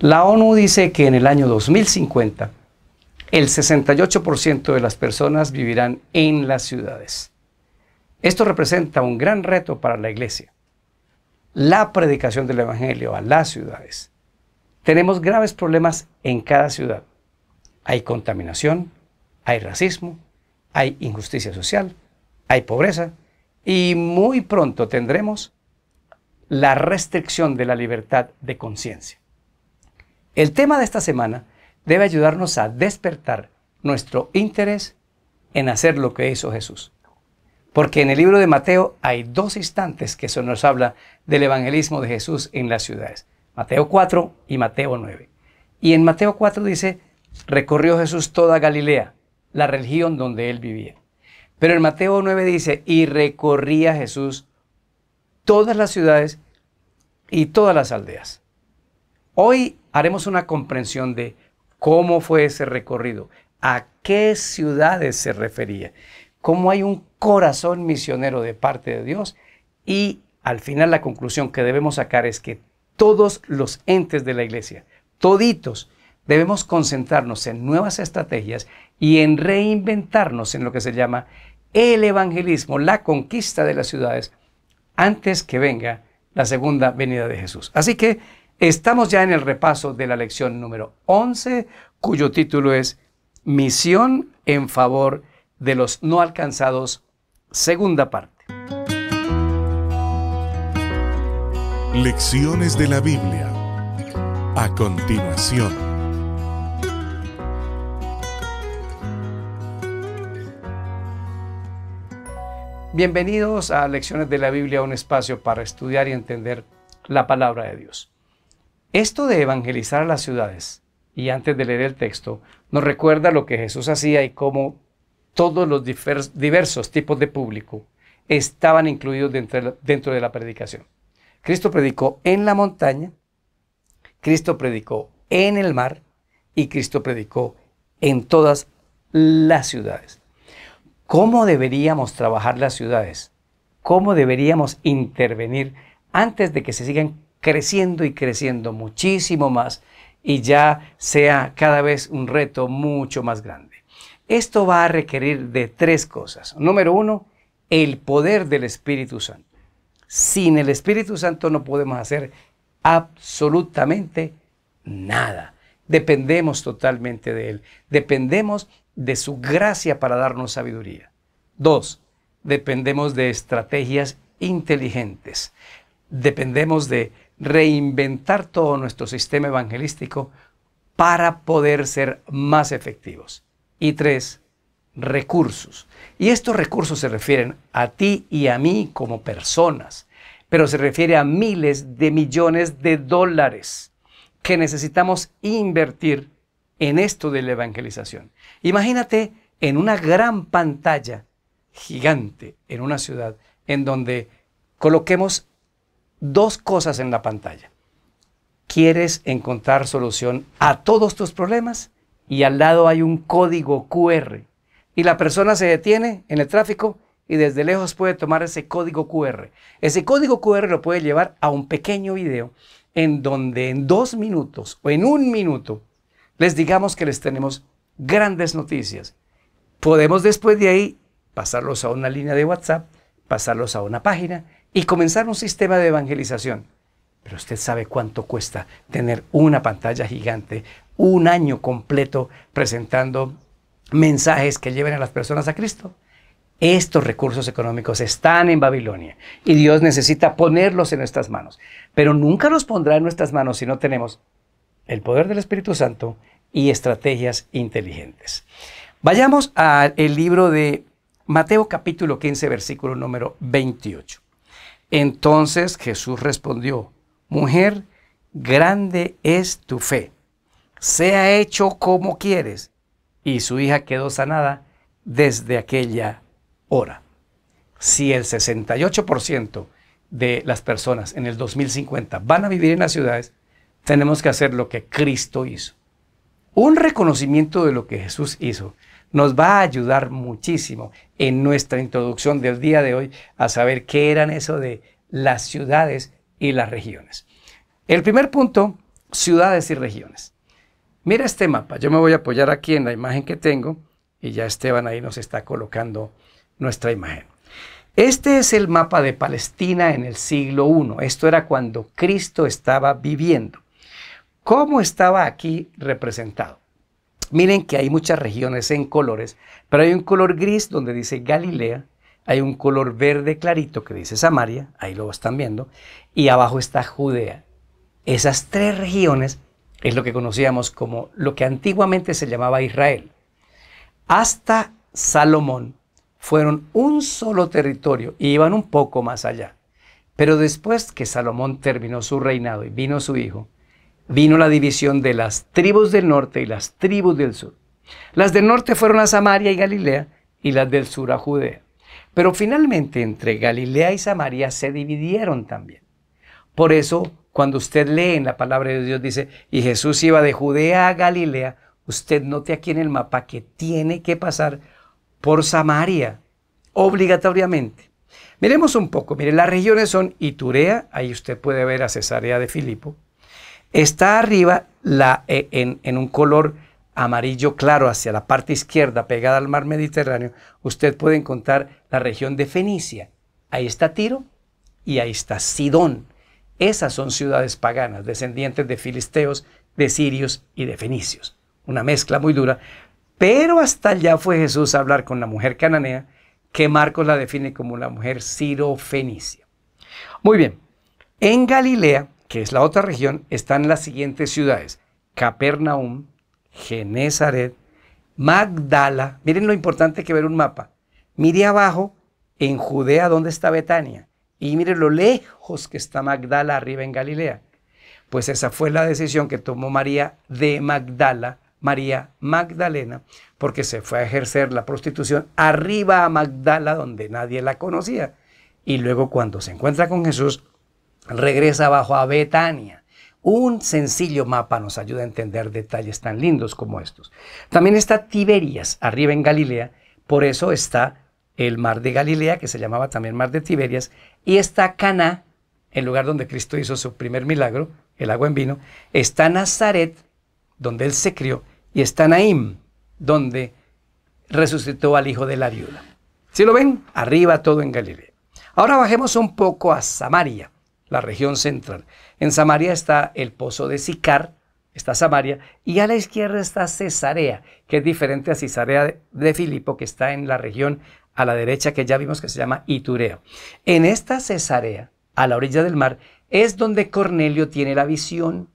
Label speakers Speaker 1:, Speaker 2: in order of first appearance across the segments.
Speaker 1: La ONU dice que en el año 2050 el 68% de las personas vivirán en las ciudades. Esto representa un gran reto para la iglesia, la predicación del Evangelio a las ciudades. Tenemos graves problemas en cada ciudad. Hay contaminación, hay racismo, hay injusticia social, hay pobreza y muy pronto tendremos la restricción de la libertad de conciencia. El tema de esta semana debe ayudarnos a despertar nuestro interés en hacer lo que hizo Jesús. Porque en el libro de Mateo hay dos instantes que se nos habla del evangelismo de Jesús en las ciudades, Mateo 4 y Mateo 9. Y en Mateo 4 dice, recorrió Jesús toda Galilea, la región donde él vivía. Pero en Mateo 9 dice, y recorría Jesús todas las ciudades y todas las aldeas. Hoy haremos una comprensión de cómo fue ese recorrido, a qué ciudades se refería, cómo hay un corazón misionero de parte de Dios y al final la conclusión que debemos sacar es que todos los entes de la iglesia, toditos, debemos concentrarnos en nuevas estrategias y en reinventarnos en lo que se llama el evangelismo, la conquista de las ciudades, antes que venga la segunda venida de Jesús. Así que Estamos ya en el repaso de la lección número 11, cuyo título es Misión en favor de los no alcanzados, segunda parte. Lecciones de la Biblia. A continuación. Bienvenidos a Lecciones de la Biblia, un espacio para estudiar y entender la palabra de Dios. Esto de evangelizar a las ciudades, y antes de leer el texto, nos recuerda lo que Jesús hacía y cómo todos los diversos tipos de público estaban incluidos dentro, de la predicación. Cristo predicó en la montaña, Cristo predicó en el mar y Cristo predicó en todas las ciudades. ¿Cómo deberíamos trabajar las ciudades? ¿Cómo deberíamos intervenir antes de que se sigan creciendo y creciendo muchísimo más y ya sea cada vez un reto mucho más grande. Esto va a requerir de tres cosas. Número uno, el poder del Espíritu Santo. Sin el Espíritu Santo no podemos hacer absolutamente nada. Dependemos totalmente de Él. Dependemos de su gracia para darnos sabiduría. Dos, dependemos de estrategias inteligentes. Dependemos de reinventar todo nuestro sistema evangelístico para poder ser más efectivos. Y tres, recursos. Y estos recursos se refieren a ti y a mí como personas, pero se refiere a miles de millones de dólares que necesitamos invertir en esto de la evangelización. Imagínate en una gran pantalla gigante en una ciudad en donde coloquemos dos cosas en la pantalla. ¿Quieres encontrar solución a todos tus problemas? Y al lado hay un código QR. Y la persona se detiene en el tráfico y desde lejos puede tomar ese código QR. Ese código QR lo puede llevar a un pequeño video en donde en dos minutos o en un minuto les digamos que les tenemos grandes noticias. Podemos después de ahí pasarlos a una línea de WhatsApp, pasarlos a una página y comenzar un sistema de evangelización. Pero usted sabe cuánto cuesta tener una pantalla gigante, un año completo presentando mensajes que lleven a las personas a Cristo. Estos recursos económicos están en Babilonia y Dios necesita ponerlos en nuestras manos. Pero nunca los pondrá en nuestras manos si no tenemos el poder del Espíritu Santo y estrategias inteligentes. Vayamos al libro de Mateo capítulo 15, versículo número 28. Entonces Jesús respondió, mujer, grande es tu fe, sea hecho como quieres. Y su hija quedó sanada desde aquella hora. Si el 68% de las personas en el 2050 van a vivir en las ciudades, tenemos que hacer lo que Cristo hizo. Un reconocimiento de lo que Jesús hizo nos va a ayudar muchísimo en nuestra introducción del día de hoy a saber qué eran eso de las ciudades y las regiones. El primer punto, ciudades y regiones. Mira este mapa, yo me voy a apoyar aquí en la imagen que tengo y ya Esteban ahí nos está colocando nuestra imagen. Este es el mapa de Palestina en el siglo I. Esto era cuando Cristo estaba viviendo. ¿Cómo estaba aquí representado? Miren que hay muchas regiones en colores, pero hay un color gris donde dice Galilea, hay un color verde clarito que dice Samaria, ahí lo están viendo, y abajo está Judea. Esas tres regiones es lo que conocíamos como lo que antiguamente se llamaba Israel. Hasta Salomón fueron un solo territorio y iban un poco más allá. Pero después que Salomón terminó su reinado y vino su hijo, vino la división de las tribus del norte y las tribus del sur. Las del norte fueron a Samaria y Galilea y las del sur a Judea. Pero finalmente entre Galilea y Samaria se dividieron también. Por eso, cuando usted lee en la palabra de Dios, dice, y Jesús iba de Judea a Galilea, usted note aquí en el mapa que tiene que pasar por Samaria, obligatoriamente. Miremos un poco, mire, las regiones son Iturea, ahí usted puede ver a Cesarea de Filipo, Está arriba la, e, en, un color amarillo claro hacia la parte izquierda, pegada al mar Mediterráneo, usted puede encontrar la región de Fenicia. Ahí está Tiro y ahí está Sidón. Esas son ciudades paganas, descendientes de filisteos, de sirios y de fenicios. Una mezcla muy dura. Pero hasta allá fue Jesús a hablar con la mujer cananea, que Marcos la define como la mujer sirofenicia. Muy bien, en Galilea que es la otra región, están las siguientes ciudades: Capernaum, Genezaret, Magdala. Miren lo importante que ver un mapa. Mire abajo, en Judea, donde está Betania. Y mire lo lejos que está Magdala arriba en Galilea. Pues esa fue la decisión que tomó María de Magdala, María Magdalena, porque se fue a ejercer la prostitución arriba a Magdala donde nadie la conocía. Y luego cuando se encuentra con Jesús, regresa bajo a Betania. Un sencillo mapa nos ayuda a entender detalles tan lindos como estos. También está Tiberias, arriba en Galilea, por eso está el mar de Galilea, que se llamaba también mar de Tiberias, y está Cana, el lugar donde Cristo hizo su primer milagro, el agua en vino, está Nazaret, donde él se crió, y está Naim, donde resucitó al hijo de la viuda. Si lo ven? Arriba todo en Galilea. Ahora bajemos un poco a Samaria la región central. En Samaria está el pozo de Sicar, está Samaria, y a la izquierda está Cesarea, que es diferente a Cesarea de Filipo, que está en la región a la derecha, que ya vimos que se llama Iturea. En esta Cesarea, a la orilla del mar, es donde Cornelio tiene la visión.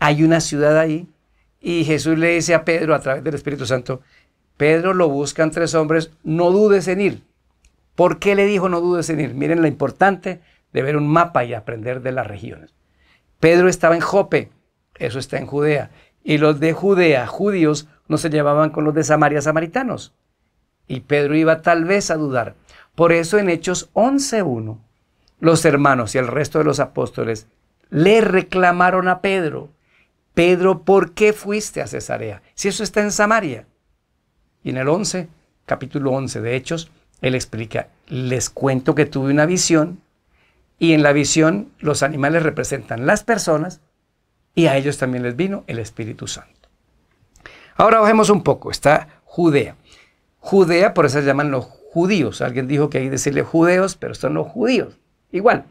Speaker 1: Hay una ciudad ahí, y Jesús le dice a Pedro a través del Espíritu Santo, Pedro lo buscan tres hombres, no dudes en ir. ¿Por qué le dijo no dudes en ir? Miren lo importante de ver un mapa y aprender de las regiones. Pedro estaba en Jope, eso está en Judea, y los de Judea, judíos, no se llevaban con los de Samaria, samaritanos. Y Pedro iba tal vez a dudar. Por eso en Hechos 11.1, los hermanos y el resto de los apóstoles le reclamaron a Pedro, Pedro, ¿por qué fuiste a Cesarea? Si eso está en Samaria. Y en el 11, capítulo 11 de Hechos, él explica, les cuento que tuve una visión y en la visión los animales representan las personas y a ellos también les vino el Espíritu Santo. Ahora bajemos un poco, está Judea. Judea, por eso se llaman los judíos. Alguien dijo que hay que decirle judeos, pero son los judíos. Igual.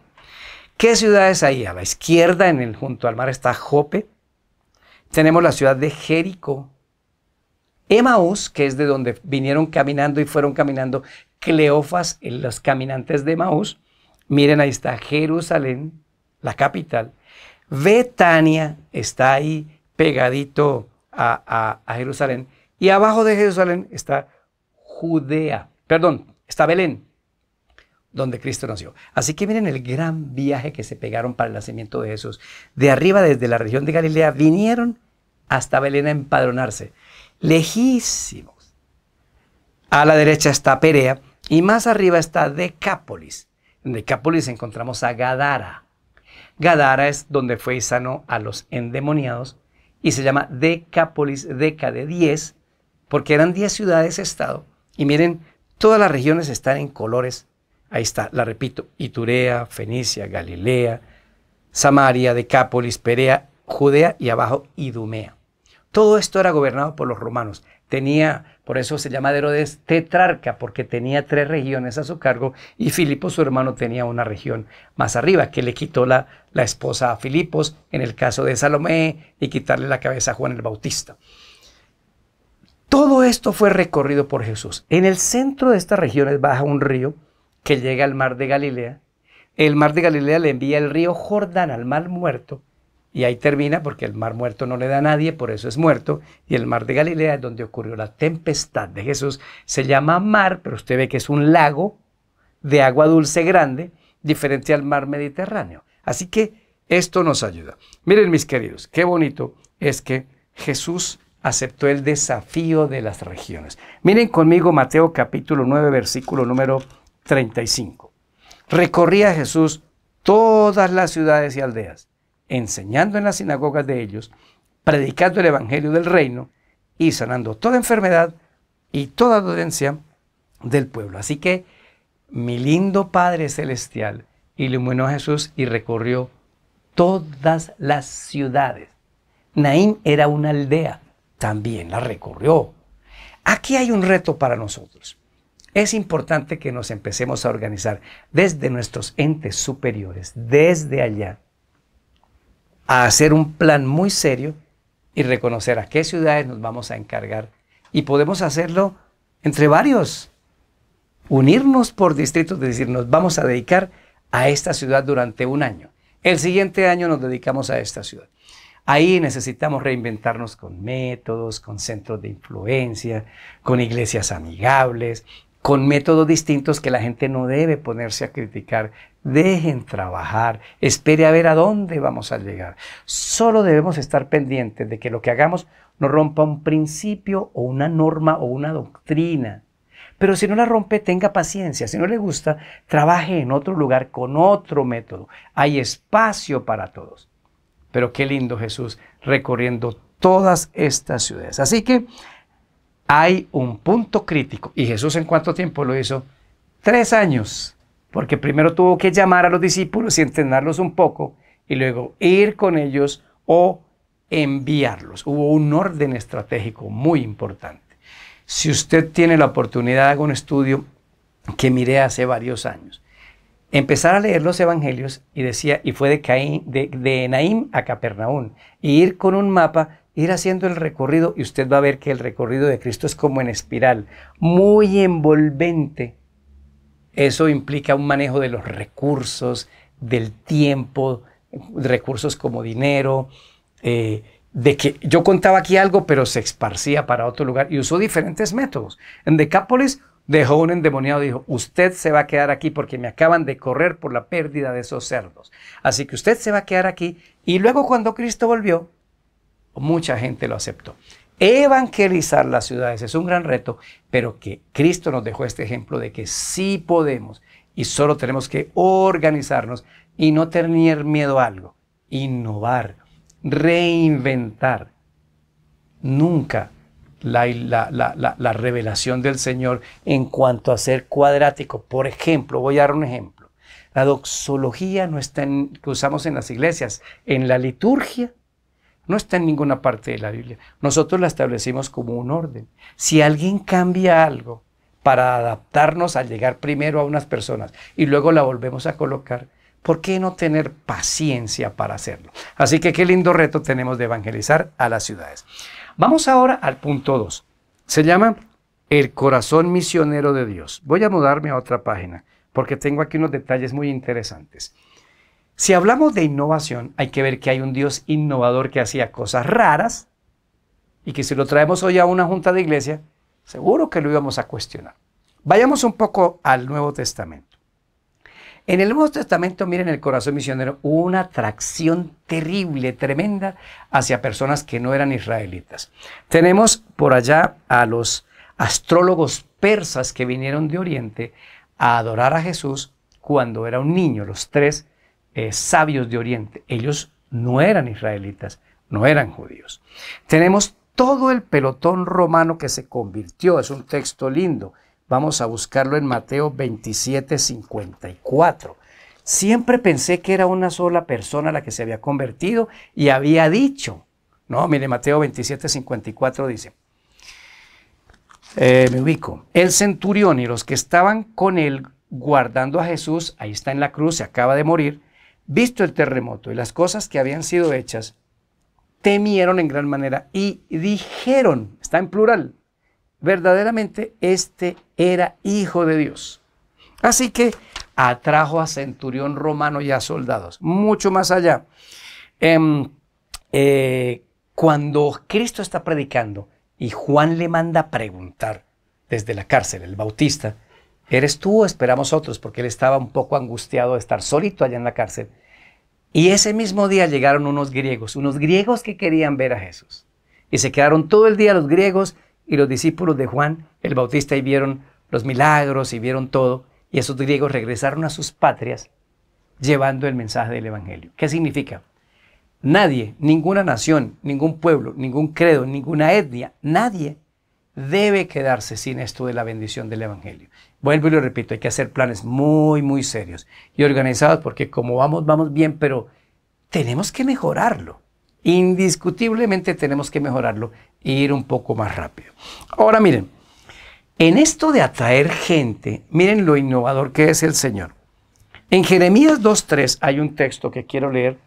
Speaker 1: ¿Qué ciudades hay? A la izquierda, en el, junto al mar, está Jope. Tenemos la ciudad de Jericó. Emaús, que es de donde vinieron caminando y fueron caminando Cleofas, los caminantes de Emaús. Miren, ahí está Jerusalén, la capital. Betania está ahí pegadito a, Jerusalén. Y abajo de Jerusalén está Judea, perdón, está Belén, donde Cristo nació. Así que miren el gran viaje que se pegaron para el nacimiento de Jesús. De arriba, desde la región de Galilea, vinieron hasta Belén a empadronarse. Lejísimos. A la derecha está Perea y más arriba está Decápolis. En Decápolis encontramos a Gadara. Gadara es donde fue y sanó a los endemoniados y se llama Decápolis, Deca de 10, porque eran 10 ciudades-estado. Y miren, todas las regiones están en colores. Ahí está, la repito, Iturea, Fenicia, Galilea, Samaria, Decápolis, Perea, Judea y abajo Idumea. Todo esto era gobernado por los romanos. Tenía por eso se llama de Herodes tetrarca, porque tenía tres regiones a su cargo y Filipo, su hermano, tenía una región más arriba, que le quitó la, esposa a Filipos en el caso de Salomé y quitarle la cabeza a Juan el Bautista. Todo esto fue recorrido por Jesús. En el centro de estas regiones baja un río que llega al mar de Galilea. El mar de Galilea le envía el río Jordán al mar muerto y ahí termina porque el mar muerto no le da a nadie, por eso es muerto. Y el mar de Galilea es donde ocurrió la tempestad de Jesús. Se llama mar, pero usted ve que es un lago de agua dulce grande, diferente al mar Mediterráneo. Así que esto nos ayuda. Miren mis queridos, qué bonito es que Jesús aceptó el desafío de las regiones. Miren conmigo Mateo capítulo 9, versículo número 35. Recorría Jesús todas las ciudades y aldeas enseñando en las sinagogas de ellos, predicando el Evangelio del reino y sanando toda enfermedad y toda dolencia del pueblo. Así que mi lindo Padre Celestial iluminó a Jesús y recorrió todas las ciudades. Naín era una aldea, también la recorrió. Aquí hay un reto para nosotros. Es importante que nos empecemos a organizar desde nuestros entes superiores, desde allá, a hacer un plan muy serio y reconocer a qué ciudades nos vamos a encargar. Y podemos hacerlo entre varios, unirnos por distritos, es decir, nos vamos a dedicar a esta ciudad durante un año. El siguiente año nos dedicamos a esta ciudad. Ahí necesitamos reinventarnos con métodos, con centros de influencia, con iglesias amigables, con métodos distintos que la gente no debe ponerse a criticar. Dejen trabajar, espere a ver a dónde vamos a llegar. Solo debemos estar pendientes de que lo que hagamos no rompa un principio o una norma o una doctrina. Pero si no la rompe, tenga paciencia. Si no le gusta, trabaje en otro lugar con otro método. Hay espacio para todos. Pero qué lindo Jesús recorriendo todas estas ciudades. Así que hay un punto crítico. ¿Y Jesús en cuánto tiempo lo hizo? Tres años, porque primero tuvo que llamar a los discípulos y entrenarlos un poco, y luego ir con ellos o enviarlos. Hubo un orden estratégico muy importante. Si usted tiene la oportunidad, hago un estudio que miré hace varios años. Empezar a leer los evangelios y decía, y fue de, Caín, de, de a Capernaum, y ir con un mapa ir haciendo el recorrido y usted va a ver que el recorrido de Cristo es como en espiral, muy envolvente. Eso implica un manejo de los recursos, del tiempo, recursos como dinero, eh, de que yo contaba aquí algo, pero se esparcía para otro lugar y usó diferentes métodos. En Decápolis dejó un endemoniado y dijo, usted se va a quedar aquí porque me acaban de correr por la pérdida de esos cerdos. Así que usted se va a quedar aquí. Y luego cuando Cristo volvió, mucha gente lo aceptó. Evangelizar las ciudades es un gran reto, pero que Cristo nos dejó este ejemplo de que sí podemos y solo tenemos que organizarnos y no tener miedo a algo, innovar, reinventar. Nunca la, la, revelación del Señor en cuanto a ser cuadrático. Por ejemplo, voy a dar un ejemplo. La doxología no está en, que usamos en las iglesias, en la liturgia no está en ninguna parte de la Biblia. Nosotros la establecimos como un orden. Si alguien cambia algo para adaptarnos al llegar primero a unas personas y luego la volvemos a colocar, ¿por qué no tener paciencia para hacerlo? Así que qué lindo reto tenemos de evangelizar a las ciudades. Vamos ahora al punto 2. Se llama El corazón misionero de Dios. Voy a mudarme a otra página porque tengo aquí unos detalles muy interesantes. Si hablamos de innovación, hay que ver que hay un Dios innovador que hacía cosas raras y que si lo traemos hoy a una junta de iglesia, seguro que lo íbamos a cuestionar. Vayamos un poco al Nuevo Testamento. En el Nuevo Testamento, miren el corazón misionero, hubo una atracción terrible, tremenda, hacia personas que no eran israelitas. Tenemos por allá a los astrólogos persas que vinieron de Oriente a adorar a Jesús cuando era un niño, los tres eh, sabios de Oriente. Ellos no eran israelitas, no eran judíos. Tenemos todo el pelotón romano que se convirtió, es un texto lindo. Vamos a buscarlo en Mateo 27, 54. Siempre pensé que era una sola persona la que se había convertido y había dicho. No, mire, Mateo 27, 54 dice, eh, me ubico, el centurión y los que estaban con él guardando a Jesús, ahí está en la cruz, se acaba de morir, visto el terremoto y las cosas que habían sido hechas, temieron en gran manera y dijeron, está en plural, verdaderamente este era hijo de Dios. Así que atrajo a centurión romano y a soldados, mucho más allá. Em, eh, cuando Cristo está predicando y Juan le manda preguntar desde la cárcel, el Bautista, ¿Eres tú o esperamos otros? Porque él estaba un poco angustiado de estar solito allá en la cárcel. Y ese mismo día llegaron unos griegos, unos griegos que querían ver a Jesús. Y se quedaron todo el día los griegos y los discípulos de Juan el Bautista y vieron los milagros y vieron todo. Y esos griegos regresaron a sus patrias llevando el mensaje del Evangelio. ¿Qué significa? Nadie, ninguna nación, ningún pueblo, ningún credo, ninguna etnia, nadie debe quedarse sin esto de la bendición del Evangelio. Vuelvo y lo repito, hay que hacer planes muy, muy serios y organizados porque como vamos, vamos bien, pero tenemos que mejorarlo. Indiscutiblemente tenemos que mejorarlo e ir un poco más rápido. Ahora miren, en esto de atraer gente, miren lo innovador que es el Señor. En Jeremías 2.3 hay un texto que quiero leer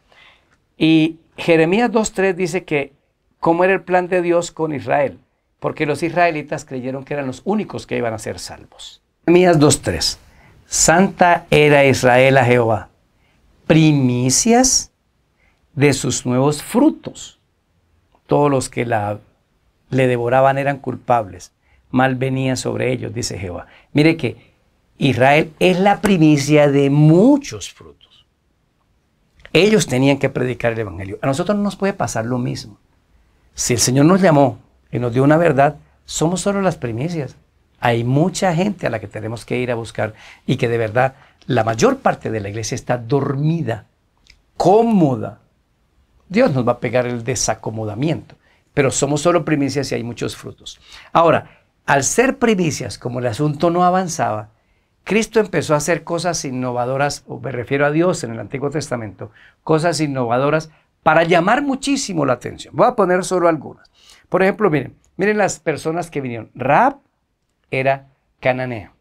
Speaker 1: y Jeremías 2.3 dice que cómo era el plan de Dios con Israel porque los israelitas creyeron que eran los únicos que iban a ser salvos. Mías 2.3. Santa era Israel a Jehová, primicias de sus nuevos frutos. Todos los que la, le devoraban eran culpables, mal venía sobre ellos, dice Jehová. Mire que Israel es la primicia de muchos frutos. Ellos tenían que predicar el Evangelio. A nosotros no nos puede pasar lo mismo. Si el Señor nos llamó y nos dio una verdad, somos solo las primicias. Hay mucha gente a la que tenemos que ir a buscar y que de verdad la mayor parte de la iglesia está dormida, cómoda. Dios nos va a pegar el desacomodamiento, pero somos solo primicias y hay muchos frutos. Ahora, al ser primicias, como el asunto no avanzaba, Cristo empezó a hacer cosas innovadoras, o me refiero a Dios en el Antiguo Testamento, cosas innovadoras para llamar muchísimo la atención. Voy a poner solo algunas. Por ejemplo, miren, miren las personas que vinieron. Raab era cananeo,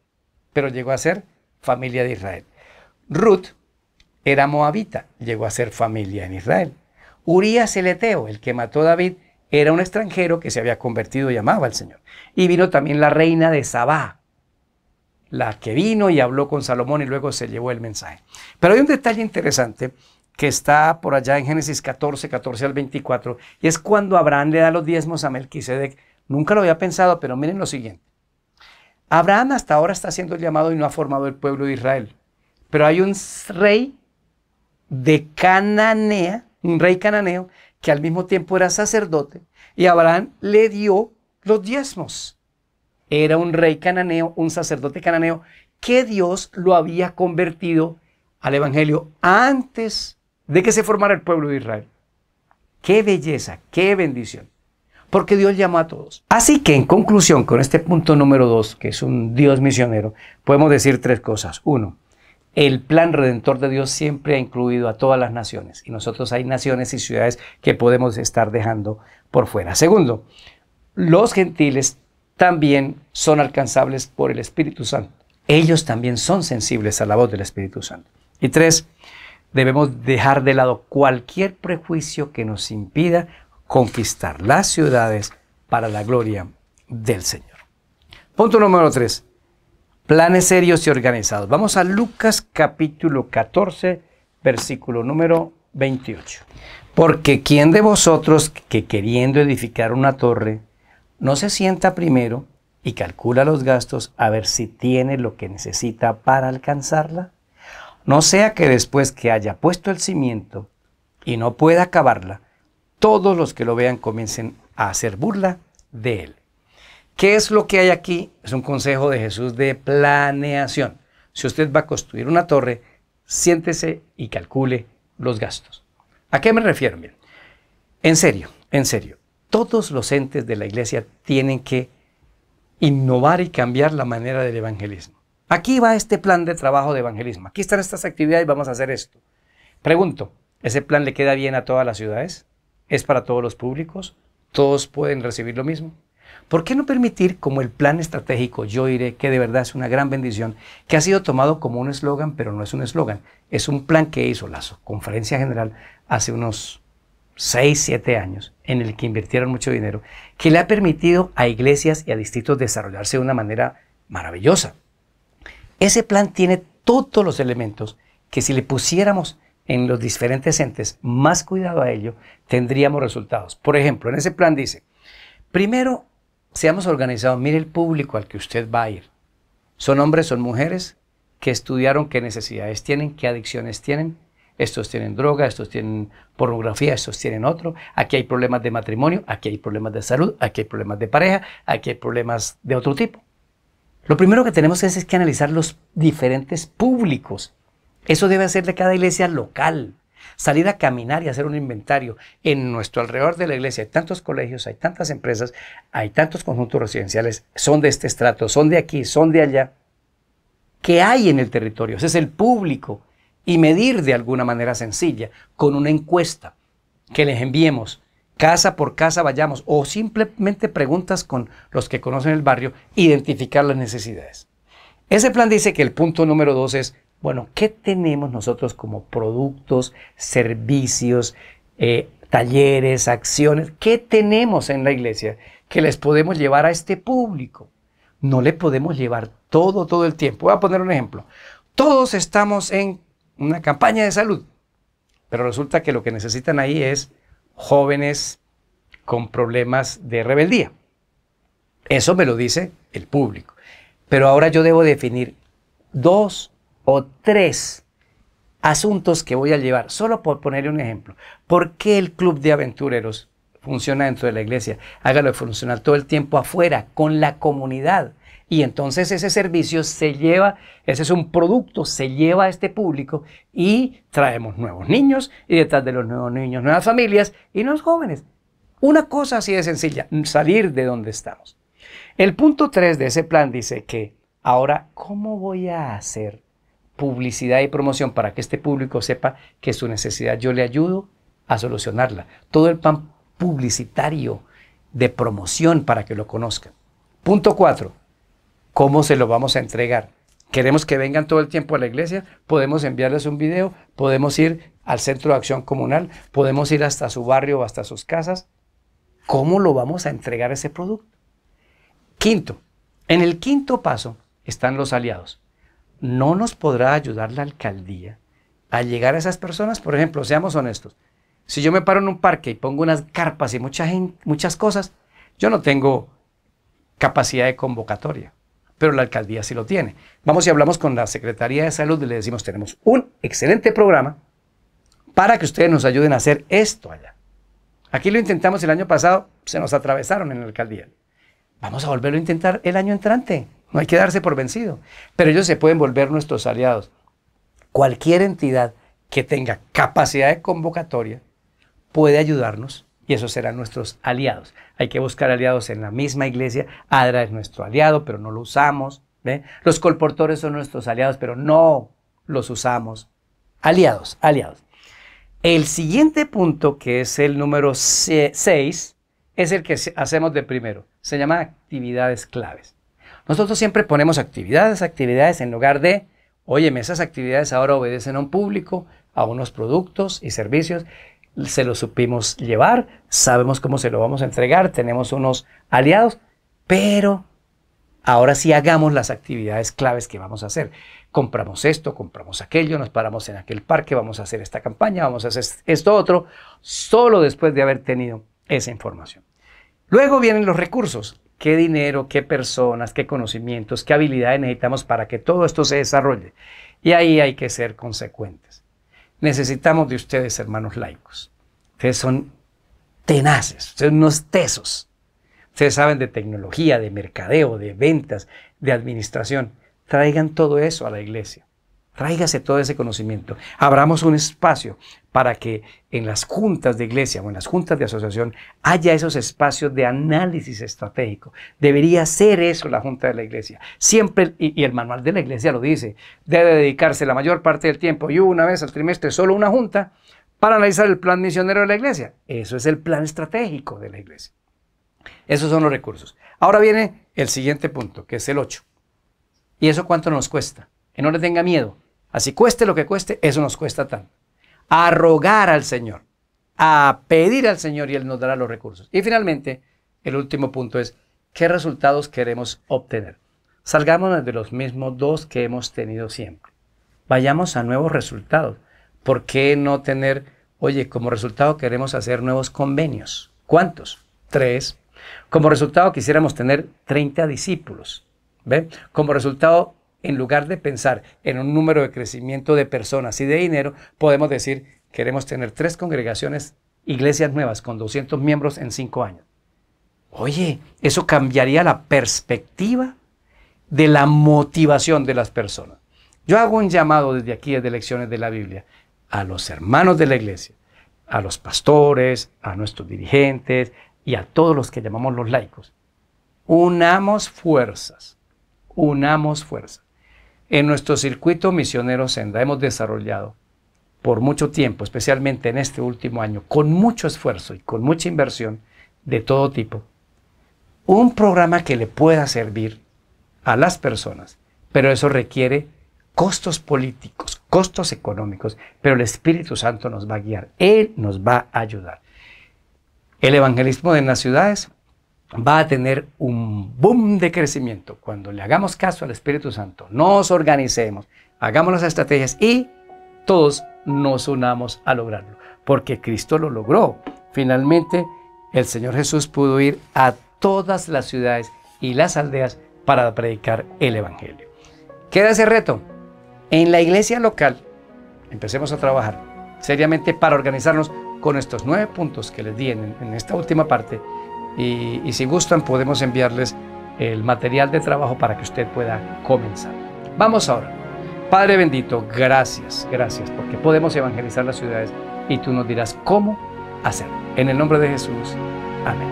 Speaker 1: pero llegó a ser familia de Israel. Ruth era moabita, llegó a ser familia en Israel. Urías el el que mató a David, era un extranjero que se había convertido y amaba al Señor. Y vino también la reina de Sabá, la que vino y habló con Salomón y luego se llevó el mensaje. Pero hay un detalle interesante que está por allá en Génesis 14, 14 al 24, y es cuando Abraham le da los diezmos a Melquisedec. Nunca lo había pensado, pero miren lo siguiente. Abraham hasta ahora está siendo llamado y no ha formado el pueblo de Israel, pero hay un rey de Cananea, un rey cananeo, que al mismo tiempo era sacerdote, y Abraham le dio los diezmos. Era un rey cananeo, un sacerdote cananeo, que Dios lo había convertido al Evangelio antes de que se formara el pueblo de Israel. Qué belleza, qué bendición. Porque Dios llamó a todos. Así que en conclusión, con este punto número dos, que es un Dios misionero, podemos decir tres cosas. Uno, el plan redentor de Dios siempre ha incluido a todas las naciones y nosotros hay naciones y ciudades que podemos estar dejando por fuera. Segundo, los gentiles también son alcanzables por el Espíritu Santo. Ellos también son sensibles a la voz del Espíritu Santo. Y tres, debemos dejar de lado cualquier prejuicio que nos impida conquistar las ciudades para la gloria del Señor. Punto número 3. Planes serios y organizados. Vamos a Lucas capítulo 14, versículo número 28. Porque ¿quién de vosotros que queriendo edificar una torre no se sienta primero y calcula los gastos a ver si tiene lo que necesita para alcanzarla? No sea que después que haya puesto el cimiento y no pueda acabarla, todos los que lo vean comiencen a hacer burla de él. ¿Qué es lo que hay aquí? Es un consejo de Jesús de planeación. Si usted va a construir una torre, siéntese y calcule los gastos. ¿A qué me refiero? en serio, en serio, todos los entes de la iglesia tienen que innovar y cambiar la manera del evangelismo. Aquí va este plan de trabajo de evangelismo. Aquí están estas actividades, y vamos a hacer esto. Pregunto, ¿ese plan le queda bien a todas las ciudades? ¿Es para todos los públicos? ¿Todos pueden recibir lo mismo? ¿Por qué no permitir, como el plan estratégico Yo Iré, que de verdad es una gran bendición, que ha sido tomado como un eslogan, pero no es un eslogan, es un plan que hizo la conferencia general hace unos 6, 7 años, en el que invirtieron mucho dinero, que le ha permitido a iglesias y a distritos desarrollarse de una manera maravillosa. Ese plan tiene todos los elementos que si le pusiéramos en los diferentes entes más cuidado a ello, tendríamos resultados. Por ejemplo, en ese plan dice, primero, seamos organizados, mire el público al que usted va a ir. Son hombres, son mujeres que estudiaron qué necesidades tienen, qué adicciones tienen. Estos tienen droga, estos tienen pornografía, estos tienen otro. Aquí hay problemas de matrimonio, aquí hay problemas de salud, aquí hay problemas de pareja, aquí hay problemas de otro tipo. Lo primero que tenemos es, que analizar los diferentes públicos. Eso debe hacer de cada iglesia local. Salir a caminar y hacer un inventario. En nuestro alrededor de la iglesia hay tantos colegios, hay tantas empresas, hay tantos conjuntos residenciales, son de este estrato, son de aquí, son de allá. ¿Qué hay en el territorio? Ese es el público. Y medir de alguna manera sencilla, con una encuesta que les enviemos casa por casa vayamos o simplemente preguntas con los que conocen el barrio, identificar las necesidades. Ese plan dice que el punto número dos es, bueno, ¿qué tenemos nosotros como productos, servicios, eh, talleres, acciones? ¿Qué tenemos en la iglesia que les podemos llevar a este público? No le podemos llevar todo, todo el tiempo. Voy a poner un ejemplo. Todos estamos en una campaña de salud, pero resulta que lo que necesitan ahí es jóvenes con problemas de rebeldía. Eso me lo dice el público. Pero ahora yo debo definir dos o tres asuntos que voy a llevar. Solo por ponerle un ejemplo. ¿Por qué el club de aventureros funciona dentro de la iglesia? Hágalo funcionar todo el tiempo afuera, con la comunidad. Y entonces ese servicio se lleva, ese es un producto, se lleva a este público y traemos nuevos niños y detrás de los nuevos niños nuevas familias y nuevos jóvenes. Una cosa así de sencilla, salir de donde estamos. El punto 3 de ese plan dice que ahora, ¿cómo voy a hacer publicidad y promoción para que este público sepa que su necesidad yo le ayudo a solucionarla? Todo el plan publicitario de promoción para que lo conozcan. Punto 4. ¿Cómo se lo vamos a entregar? ¿Queremos que vengan todo el tiempo a la iglesia? Podemos enviarles un video, podemos ir al centro de acción comunal, podemos ir hasta su barrio o hasta sus casas. ¿Cómo lo vamos a entregar ese producto? Quinto, en el quinto paso están los aliados. No nos podrá ayudar la alcaldía a llegar a esas personas. Por ejemplo, seamos honestos. Si yo me paro en un parque y pongo unas carpas y muchas cosas, yo no tengo capacidad de convocatoria pero la alcaldía sí lo tiene. Vamos y hablamos con la Secretaría de Salud y le decimos, tenemos un excelente programa para que ustedes nos ayuden a hacer esto allá. Aquí lo intentamos el año pasado, se nos atravesaron en la alcaldía. Vamos a volverlo a intentar el año entrante. No hay que darse por vencido. Pero ellos se pueden volver nuestros aliados. Cualquier entidad que tenga capacidad de convocatoria puede ayudarnos y esos serán nuestros aliados. Hay que buscar aliados en la misma iglesia. Adra es nuestro aliado, pero no lo usamos. Los colportores son nuestros aliados, pero no los usamos. Aliados, aliados. El siguiente punto, que es el número 6, es el que hacemos de primero. Se llama actividades claves. Nosotros siempre ponemos actividades, actividades en lugar de, oye, esas actividades ahora obedecen a un público, a unos productos y servicios se lo supimos llevar, sabemos cómo se lo vamos a entregar, tenemos unos aliados, pero ahora sí hagamos las actividades claves que vamos a hacer. Compramos esto, compramos aquello, nos paramos en aquel parque, vamos a hacer esta campaña, vamos a hacer esto otro, solo después de haber tenido esa información. Luego vienen los recursos. ¿Qué dinero, qué personas, qué conocimientos, qué habilidades necesitamos para que todo esto se desarrolle? Y ahí hay que ser consecuente necesitamos de ustedes, hermanos laicos. Ustedes son tenaces, ustedes unos tesos. Ustedes saben de tecnología, de mercadeo, de ventas, de administración. Traigan todo eso a la iglesia. Tráigase todo ese conocimiento. Abramos un espacio para que en las juntas de iglesia o en las juntas de asociación haya esos espacios de análisis estratégico. Debería ser eso la junta de la iglesia. Siempre, y, el manual de la iglesia lo dice, debe dedicarse la mayor parte del tiempo y una vez al trimestre solo una junta para analizar el plan misionero de la iglesia. Eso es el plan estratégico de la iglesia. Esos son los recursos. Ahora viene el siguiente punto, que es el 8. ¿Y eso cuánto nos cuesta? Que no le tenga miedo Así cueste lo que cueste, eso nos cuesta tanto. A rogar al Señor, a pedir al Señor y Él nos dará los recursos. Y finalmente, el último punto es, ¿qué resultados queremos obtener? Salgamos de los mismos dos que hemos tenido siempre. Vayamos a nuevos resultados. ¿Por qué no tener, oye, como resultado queremos hacer nuevos convenios? ¿Cuántos? Tres. Como resultado quisiéramos tener 30 discípulos. ¿Ve? Como resultado en lugar de pensar en un número de crecimiento de personas y de dinero, podemos decir, queremos tener tres congregaciones, iglesias nuevas con 200 miembros en cinco años. Oye, eso cambiaría la perspectiva de la motivación de las personas. Yo hago un llamado desde aquí, desde Lecciones de la Biblia, a los hermanos de la iglesia, a los pastores, a nuestros dirigentes y a todos los que llamamos los laicos. Unamos fuerzas, unamos fuerzas. En nuestro circuito misionero Senda hemos desarrollado por mucho tiempo, especialmente en este último año, con mucho esfuerzo y con mucha inversión de todo tipo, un programa que le pueda servir a las personas, pero eso requiere costos políticos, costos económicos, pero el Espíritu Santo nos va a guiar, Él nos va a ayudar. El evangelismo en las ciudades va a tener un boom de crecimiento cuando le hagamos caso al Espíritu Santo, nos organicemos, hagamos las estrategias y todos nos unamos a lograrlo, porque Cristo lo logró. Finalmente, el Señor Jesús pudo ir a todas las ciudades y las aldeas para predicar el Evangelio. Queda ese reto. En la iglesia local, empecemos a trabajar seriamente para organizarnos con estos nueve puntos que les di en esta última parte y, si gustan podemos enviarles el material de trabajo para que usted pueda comenzar. Vamos ahora. Padre bendito, gracias, gracias, porque podemos evangelizar las ciudades y tú nos dirás cómo hacerlo. En el nombre de Jesús, amén.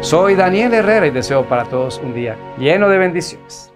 Speaker 1: Soy Daniel Herrera y deseo para todos un día lleno de bendiciones.